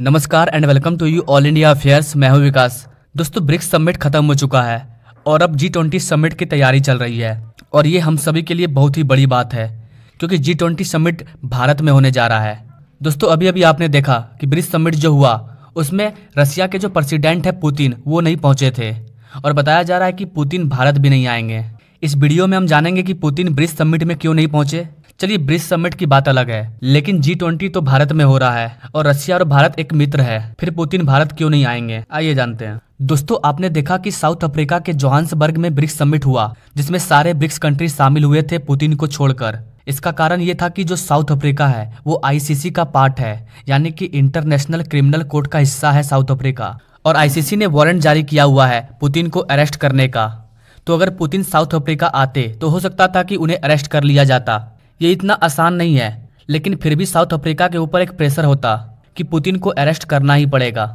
नमस्कार and welcome to you all India affairs मैं हूं विकास दोस्तों ब्रिक्स समिट खत्म हो चुका है और अब जी ट्वेंटी समिट की तैयारी चल रही है और ये हम सभी के लिए बहुत ही बड़ी बात है क्योंकि जी ट्वेंटी समिट भारत में होने जा रहा है दोस्तों अभी अभी आपने देखा कि ब्रिक्स समिट जो हुआ उसमें रसिया के जो प्रेसिडेंट है पुतिन वो नहीं पहुंचे थे और बताया जा रहा है कि पुतिन भारत भी नहीं आएंगे इस वीडियो में हम जानेंगे कि पुतिन ब्रिक्स समिट में क्यों नहीं पहुंचे चलिए ब्रिक्स समिट की बात अलग है लेकिन जी ट्वेंटी तो भारत में हो रहा है और रशिया और भारत एक मित्र है फिर पुतिन भारत क्यों नहीं आएंगे आइए जानते हैं दोस्तों आपने देखा कि साउथ अफ्रीका के जोहान्सबर्ग में ब्रिक्स समिट हुआ जिसमें सारे ब्रिक्स कंट्री शामिल हुए थे पुतिन को छोड़कर इसका कारण ये था कि जो साउथ अफ्रीका है वो आईसीसी का पार्ट है यानी कि इंटरनेशनल क्रिमिनल कोर्ट का हिस्सा है साउथ अफ्रीका और आईसीसी ने वारंट जारी किया हुआ है पुतिन को अरेस्ट करने का तो अगर पुतिन साउथ अफ्रीका आते तो हो सकता था कि उन्हें अरेस्ट कर लिया जाता ये इतना आसान नहीं है लेकिन फिर भी साउथ अफ्रीका के ऊपर एक प्रेशर होता कि पुतिन को अरेस्ट करना ही पड़ेगा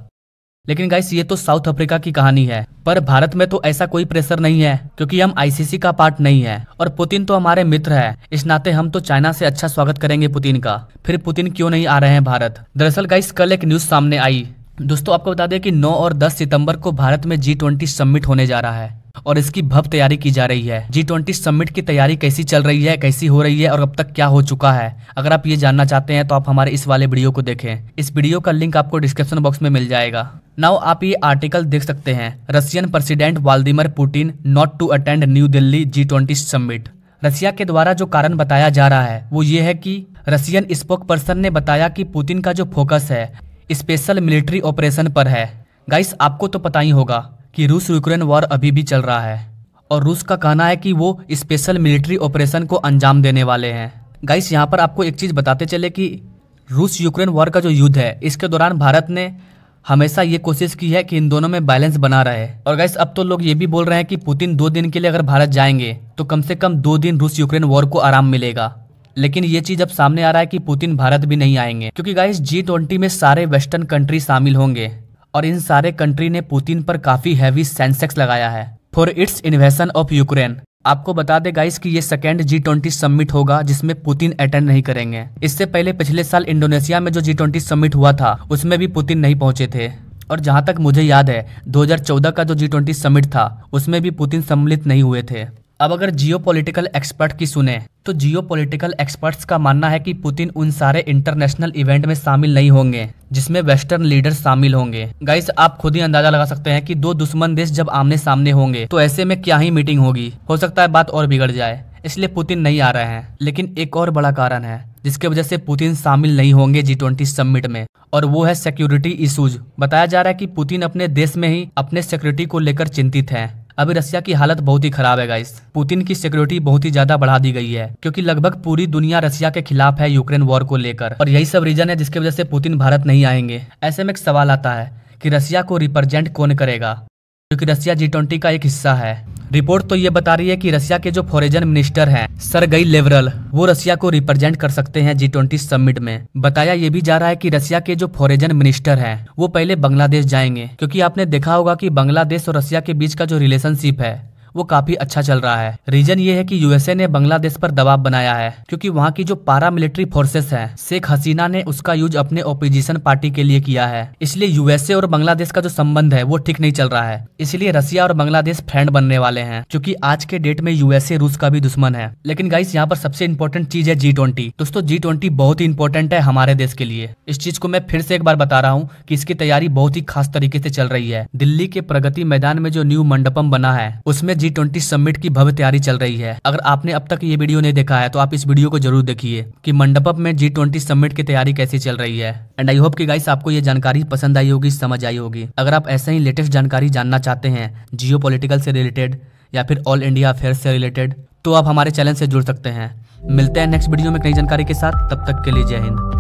लेकिन गाइस ये तो साउथ अफ्रीका की कहानी है पर भारत में तो ऐसा कोई प्रेशर नहीं है क्योंकि हम आईसीसी का पार्ट नहीं है और पुतिन तो हमारे मित्र है इस नाते हम तो चाइना से अच्छा स्वागत करेंगे पुतिन का फिर पुतिन क्यों नहीं आ रहे हैं भारत दरअसल गाइस कल एक न्यूज सामने आई दोस्तों आपको बता दें कि 9 और 10 सितंबर को भारत में जी ट्वेंटी समिट होने जा रहा है और इसकी भव तैयारी की जा रही है जी ट्वेंटी समिट की तैयारी कैसी चल रही है कैसी हो रही है और अब तक क्या हो चुका है अगर आप ये जानना चाहते हैं तो आप हमारे इस वाले वीडियो को देखें इस वीडियो का लिंक आपको डिस्क्रिप्शन बॉक्स में मिल जाएगा नाउ आप ये आर्टिकल देख सकते हैं Russian president Vladimir Putin not to attend New Delhi G twenty summit Russia के द्वारा जो कारण बताया जा रहा है वो ये है कि रशियन स्पोक पर्सन ने बताया कि पुतिन का जो फोकस है स्पेशल मिलिट्री ऑपरेशन पर है गाइस आपको तो पता ही होगा कि रूस यूक्रेन वॉर अभी भी चल रहा है और रूस का कहना है कि वो स्पेशल मिलिट्री ऑपरेशन को अंजाम देने वाले हैं गाइस यहाँ पर आपको एक चीज़ बताते चले कि रूस यूक्रेन वॉर का जो युद्ध है इसके दौरान भारत ने हमेशा ये कोशिश की है कि इन दोनों में बैलेंस बना रहे और गाइस अब तो लोग ये भी बोल रहे हैं कि पुतिन दो दिन के लिए अगर भारत जाएंगे तो कम से कम दो दिन रूस यूक्रेन वॉर को आराम मिलेगा लेकिन ये चीज अब सामने आ रहा है कि पुतिन भारत भी नहीं आएंगे क्योंकि गाइस जी ट्वेंटी में सारे वेस्टर्न कंट्री शामिल होंगे और इन सारे कंट्री ने पुतिन पर काफी हैवी सेंसेक्स लगाया है for its invasion of Ukraine आपको बता दे गाइस कि ये सेकेंड जी ट्वेंटी समिट होगा जिसमें पुतिन अटेंड नहीं करेंगे इससे पहले पिछले साल इंडोनेशिया में जो जी ट्वेंटी समिट हुआ था उसमें भी पुतिन नहीं पहुंचे थे और जहां तक मुझे याद है 2014 का जो जी ट्वेंटी समिट था उसमें भी पुतिन सम्मिलित नहीं हुए थे अब अगर जियो एक्सपर्ट की सुने तो जियो एक्सपर्ट्स का मानना है कि पुतिन उन सारे इंटरनेशनल इवेंट में शामिल नहीं होंगे जिसमें वेस्टर्न लीडर शामिल होंगे गाइस आप खुद ही अंदाजा लगा सकते हैं कि दो दुश्मन देश जब आमने सामने होंगे तो ऐसे में क्या ही मीटिंग होगी हो सकता है बात और बिगड़ जाए इसलिए पुतिन नहीं आ रहे हैं लेकिन एक और बड़ा कारण है जिसके वजह से पुतिन शामिल नहीं होंगे जी ट्वेंटी समिट में और वो है सिक्योरिटी इशूज बताया जा रहा है कि पुतिन अपने देश में ही अपने सिक्योरिटी को लेकर चिंतित हैं अभी रशिया की हालत बहुत ही खराब है गाइस पुतिन की सिक्योरिटी बहुत ही ज्यादा बढ़ा दी गई है क्योंकि लगभग पूरी दुनिया रशिया के खिलाफ है यूक्रेन वॉर को लेकर और यही सब रीजन है जिसकी वजह से पुतिन भारत नहीं आएंगे ऐसे में एक सवाल आता है कि रशिया को रिप्रेजेंट कौन करेगा क्योंकि रसिया जी ट्वेंटी का एक हिस्सा है रिपोर्ट तो ये बता रही है कि रसिया के जो फॉरेजन मिनिस्टर हैं सरगई लेवरल वो रसिया को रिप्रेजेंट कर सकते हैं जी ट्वेंटी समिट में बताया ये भी जा रहा है कि रसिया के जो फॉरेजन मिनिस्टर हैं वो पहले बांग्लादेश जाएंगे क्योंकि आपने देखा होगा कि बांग्लादेश और रशिया के बीच का जो रिलेशनशिप है वो काफी अच्छा चल रहा है रीजन ये है कि यूएसए ने बांग्लादेश पर दबाव बनाया है क्योंकि वहाँ की जो पारा मिलिट्री फोर्सेस है शेख हसीना ने उसका यूज अपने ओपोजिशन पार्टी के लिए किया है इसलिए यूएसए और बांग्लादेश का जो संबंध है वो ठीक नहीं चल रहा है इसलिए रसिया और बांग्लादेश फ्रेंड बनने वाले हैं क्योंकि आज के डेट में यूएसए रूस का भी दुश्मन है लेकिन गाइस यहाँ पर सबसे इम्पोर्टेंट चीज है जी ट्वेंटी दोस्तों जी ट्वेंटी बहुत ही इम्पोर्टेंट है हमारे देश के लिए इस चीज को मैं फिर से एक बार बता रहा हूँ की इसकी तैयारी बहुत ही खास तरीके से चल रही है दिल्ली के प्रगति मैदान में जो न्यू मंडपम बना है उसमें जी ट्वेंटी समिट की भव्य तैयारी चल रही है अगर आपने अब तक ये वीडियो नहीं देखा है तो आप इस वीडियो को जरूर देखिए कि मंडपअप में जी ट्वेंटी समिट की तैयारी कैसे चल रही है एंड आई होप कि गाइस आपको ये जानकारी पसंद आई होगी समझ आई होगी अगर आप ऐसे ही लेटेस्ट जानकारी जानना चाहते हैं जियो से रिलेटेड या फिर ऑल इंडिया अफेयर से रिलेटेड तो आप हमारे चैनल से जुड़ सकते हैं मिलते हैं नेक्स्ट वीडियो में नई जानकारी के साथ तब तक के लिए जय हिंद